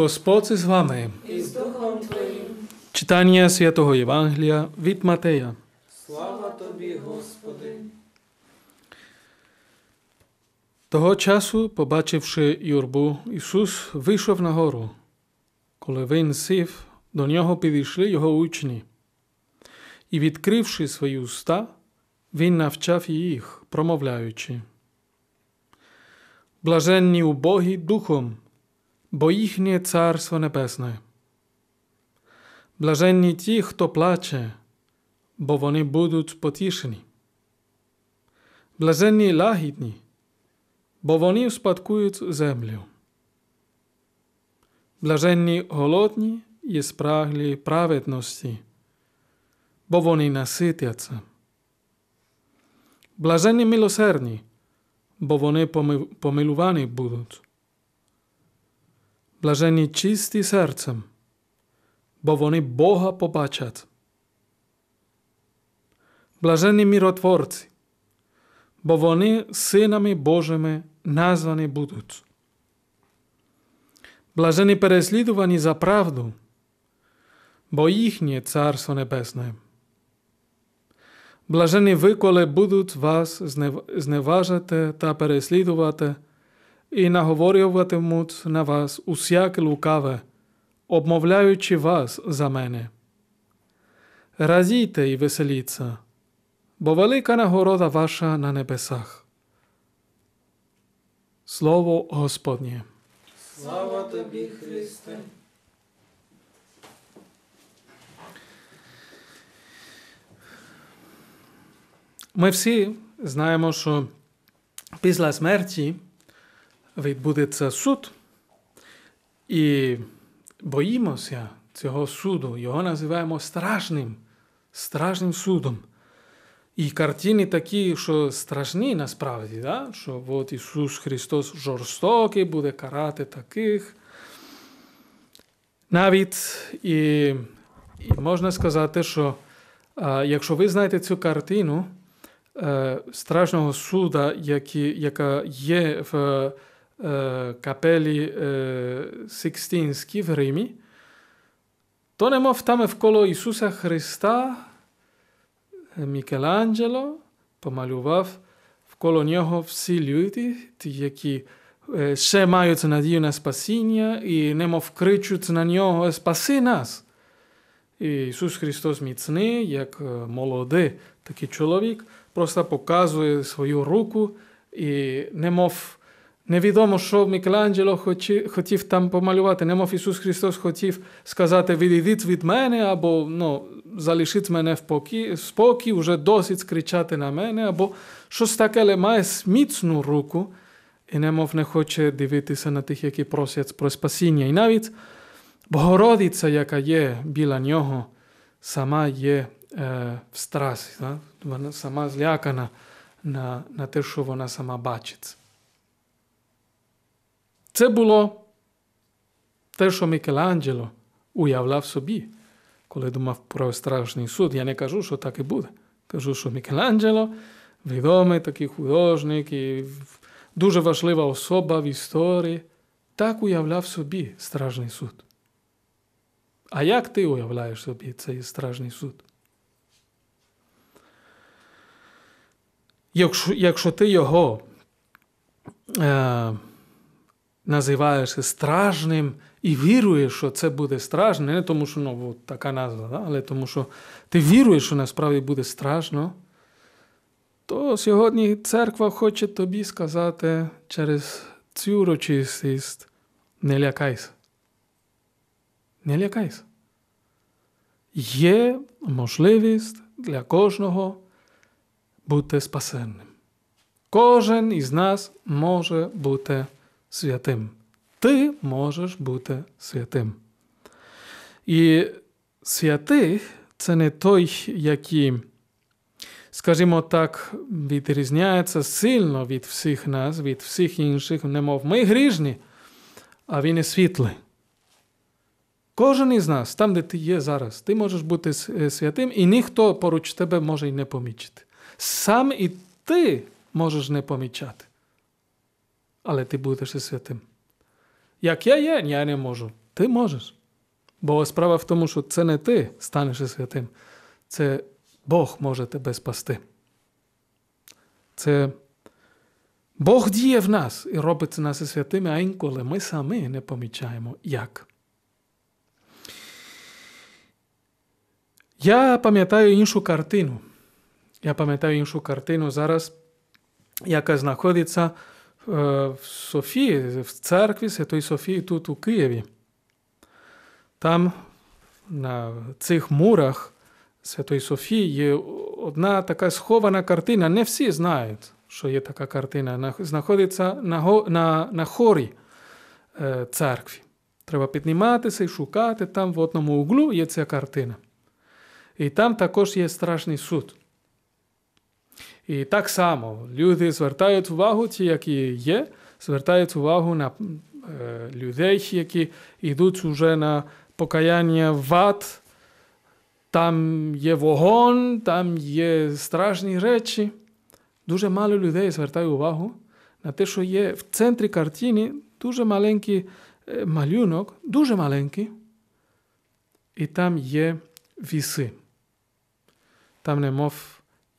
Господь з вами. І з Духом Твоїм. Читання Святого Євангелія від Матея. Слава тобі, Господи. Того часу, побачивши юрбу, Ісус вийшов на гору. Коли він сів, до нього підійшли його учні. І, відкривши свої уста, він навчав їх, промовляючи. Блаженні убогі духом бо їхнє Царство Небесне. Блаженні ті, хто плаче, бо вони будуть потішені. Блаженні лагідні, бо вони успадкують землю. Блаженні голодні і спраглі праведності, бо вони наситяться. Блаженні милосердні, бо вони помилувані будуть. Блажені чисті серцем, бо вони Бога побачать. Блажені миротворці, бо вони синами Божими названі будуть. Блажені переслідувані за правду, бо їхнє Царство Небесне. Блажені ви, коли будуть вас зневажати та переслідувати і наговорюватимуть на вас усяке лукаве, обмовляючи вас за мене. Разійте і веселіться, бо велика нагорода ваша на небесах. Слово Господнє. Слава тобі, Христе. Ми всі знаємо, що після смерті відбудеться суд, і боїмося цього суду. Його називаємо страшним, страшним судом. І картини такі, що страшні насправді, да? що от Ісус Христос жорстокий, буде карати таких. Навіть і, і можна сказати, що а, якщо ви знаєте цю картину а, е, страшного суда, які, яка є в kapeli Sixtinski w Rzymie, tonemov tam wkoło Jezusa Chrysta Michelangelo pomalował wkoło niego всі люди, ті, які е, ще мають надію на спасіння і немов кричуть на нього «Спаси нас!» І Ісус Христос міцний, як е, молодий такий чоловік, просто показує свою руку і немов Невідомо, що Мікеланджело хотів там помалювати, немов Ісус Христос хотів сказати, відійдіть від мене, або ну, залишіть мене в спокій, вже досить кричати на мене, або щось таке, але має сміцну руку, і немов не хоче дивитися на тих, які просять про спасіння. І навіть Богородиця, яка є біля нього, сама є е, в страсі, да? вона сама злякана на, на те, що вона сама бачить. Це було те, що Мікеланджело уявляв собі, коли думав про страшний суд. Я не кажу, що так і буде. Кажу, що Мікеланджело відомий такий художник і дуже важлива особа в історії, так уявляв собі Стражний суд. А як ти уявляєш собі цей Стражний суд? Якщо якщо ти його е, називаєшся стражним і віруєш, що це буде страшно, не тому, що ну, от така назва, да? але тому, що ти віруєш, що насправді буде страшно, то сьогодні церква хоче тобі сказати через цю рочистість не лякайся. Не лякайся. Є можливість для кожного бути спасенним. Кожен із нас може бути спасенним святим. Ти можеш бути святим. І святий це не той, який, скажімо так, відрізняється сильно від всіх нас, від всіх інших, немов ми гріжні, а він і світлий. Кожен із нас, там, де ти є зараз, ти можеш бути е, святим, і ніхто поруч тебе може й не помічити. Сам і ти можеш не помічати але ти будеш святим. Як я є, я не можу. Ти можеш. Бо справа в тому, що це не ти станеш святим, це Бог може тебе спасти. Це Бог діє в нас і робить нас і святими, а інколи ми самі не помічаємо як. Я пам'ятаю іншу картину. Я пам'ятаю іншу картину зараз, яка знаходиться Е, в Софії, в церкві Святої Софії, тут у Києві. Там на цих мурах Святої Софії є одна така схована картина. Не всі знають, що є така картина. Знаходиться на на, на хорі е, церкві. Треба підніматися і шукати. Там в одному углу є ця картина. І там також є страшний суд. І так само люди звертають увагу, ті, які є, звертають увагу на е, людей, які йдуть уже на покаяння в ад. Там є вогонь, там є страшні речі. Дуже мало людей звертає увагу на те, що є в центрі картини дуже маленький е, малюнок, дуже маленький, і там є віси. Там немов,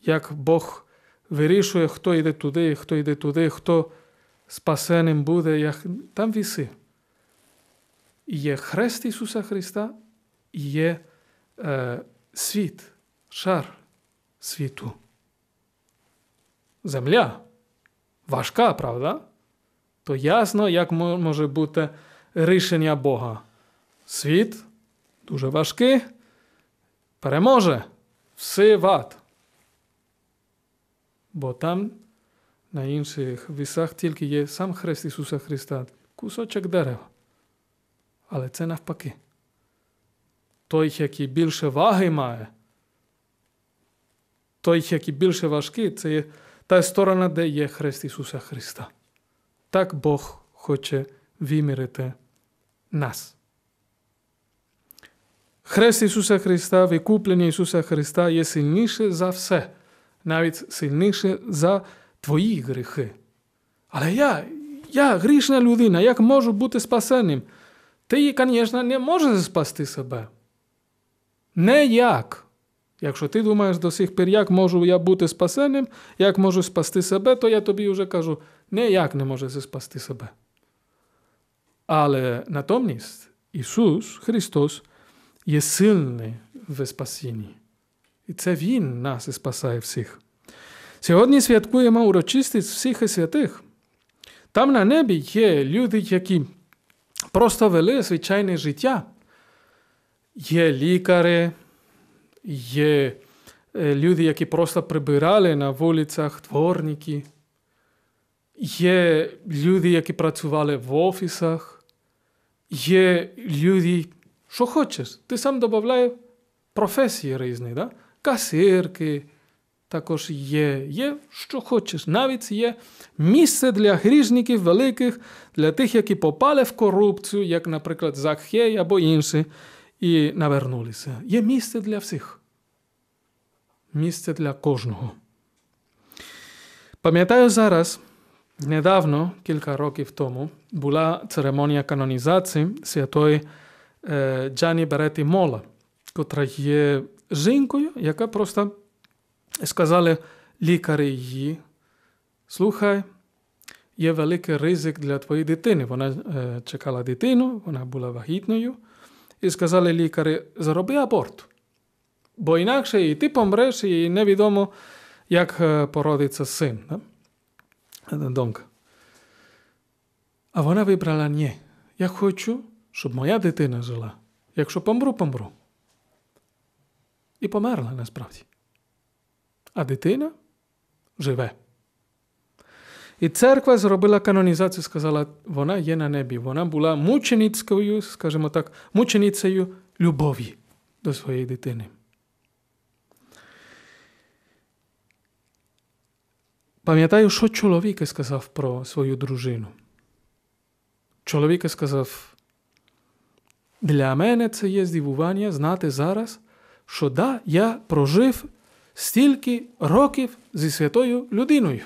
як Бог вирішує, хто йде туди, хто йде туди, хто спасеним буде, як... там віси. Є хрест Ісуса Христа, і є е, світ, шар світу. Земля важка, правда? То ясно, як може бути рішення Бога. Світ дуже важкий, переможе, все в бо там на інших вісах тільки є сам Хрест Ісуса Христа, кусочок дерева. Але це навпаки. Той, який більше ваги має, той, який більше важкий, це є та сторона, де є Хрест Ісуса Христа. Так Бог хоче вимірити нас. Хрест Ісуса Христа, викуплення Ісуса Христа є сильніше за все навіть сильніше за твої гріхи. Але я, я грішна людина, як можу бути спасеним? Ти, звісно, не можеш спасти себе. Не як. Якщо ти думаєш до сих пір, як можу я бути спасеним, як можу спасти себе, то я тобі вже кажу, не як не можеш спасти себе. Але натомість Ісус Христос є сильний в спасінні. І це Він нас і спасає всіх. Сьогодні святкуємо урочистість всіх і святих. Там на небі є люди, які просто вели звичайне життя. Є лікарі, є е, люди, які просто прибирали на вулицях дворники. Є люди, які працювали в офісах, є люди, що хочеш. Ти сам додаєш професії різні. Да? касирки також є, є що хочеш. Навіть є місце для грішників великих, для тих, які попали в корупцію, як, наприклад, Закхей або інші, і навернулися. Є місце для всіх. Місце для кожного. Пам'ятаю зараз, недавно, кілька років тому, була церемонія канонізації святої е, Джані Береті Мола, котра є жінкою, яка просто сказали лікарі її, слухай, є великий ризик для твоєї дитини. Вона е, чекала дитину, вона була вагітною, і сказали лікарі, зароби аборт. Бо інакше і ти помреш, і невідомо, як е, породиться син. Да? Донка. А вона вибрала ні. Я хочу, щоб моя дитина жила. Якщо помру, помру і померла насправді. А дитина живе. І церква зробила канонізацію, сказала, вона є на небі. Вона була мученицькою, скажімо так, мученицею любові до своєї дитини. Пам'ятаю, що чоловік сказав про свою дружину. Чоловік сказав, для мене це є здивування знати зараз, що да, я прожив стільки років зі святою людиною,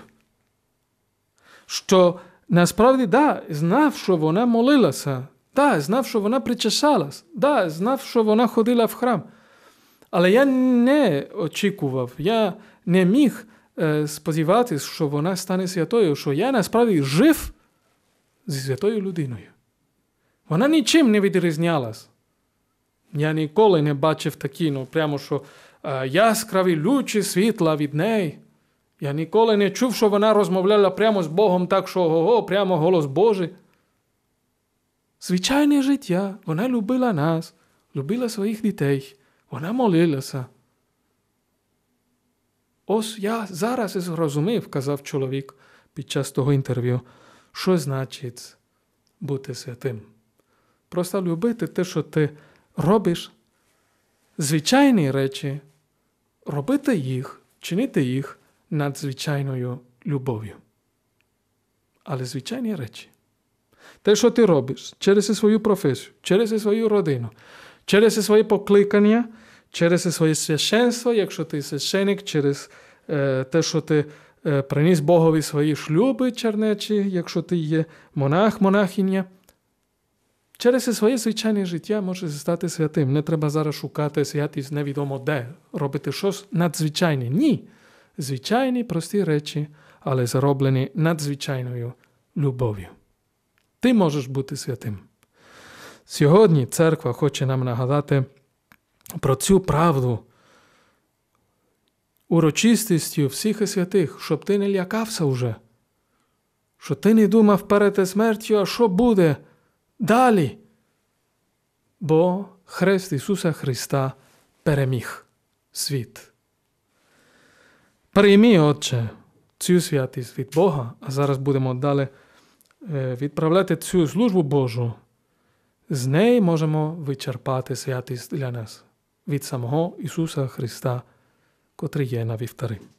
що насправді да, знав, що вона молилася, да, знав, що вона причесалась, да, знав, що вона ходила в храм. Але я не очікував, я не міг е, сподіватися, що вона стане святою, що я насправді жив зі святою людиною. Вона нічим не відрізнялась. Я ніколи не бачив такі, ну прямо що е, яскраві лючі світла від неї. Я ніколи не чув, що вона розмовляла прямо з Богом так, що ого, прямо голос Божий. Звичайне життя, вона любила нас, любила своїх дітей, вона молилася. Ось я зараз і зрозумів, казав чоловік під час того інтерв'ю, що значить бути святим. Просто любити те, що ти робиш звичайні речі, робити їх, чинити їх надзвичайною любов'ю. Але звичайні речі. Те, що ти робиш через свою професію, через свою родину, через своє покликання, через своє священство, якщо ти священик, через е, те, що ти е, приніс Богові свої шлюби чернечі, якщо ти є монах, монахиня через своє звичайне життя можеш стати святим. Не треба зараз шукати святість невідомо де, робити щось надзвичайне. Ні. Звичайні прості речі, але зароблені надзвичайною любов'ю. Ти можеш бути святим. Сьогодні церква хоче нам нагадати про цю правду, урочистістю всіх святих, щоб ти не лякався уже, що ти не думав перед смертю, а що буде. Далі. Бо Хрест Ісуса Христа переміг світ. Прийми, Отче, цю святість від Бога, а зараз будемо далі е, відправляти цю службу Божу. З неї можемо вичерпати святість для нас від самого Ісуса Христа, котрий є на вівтарі.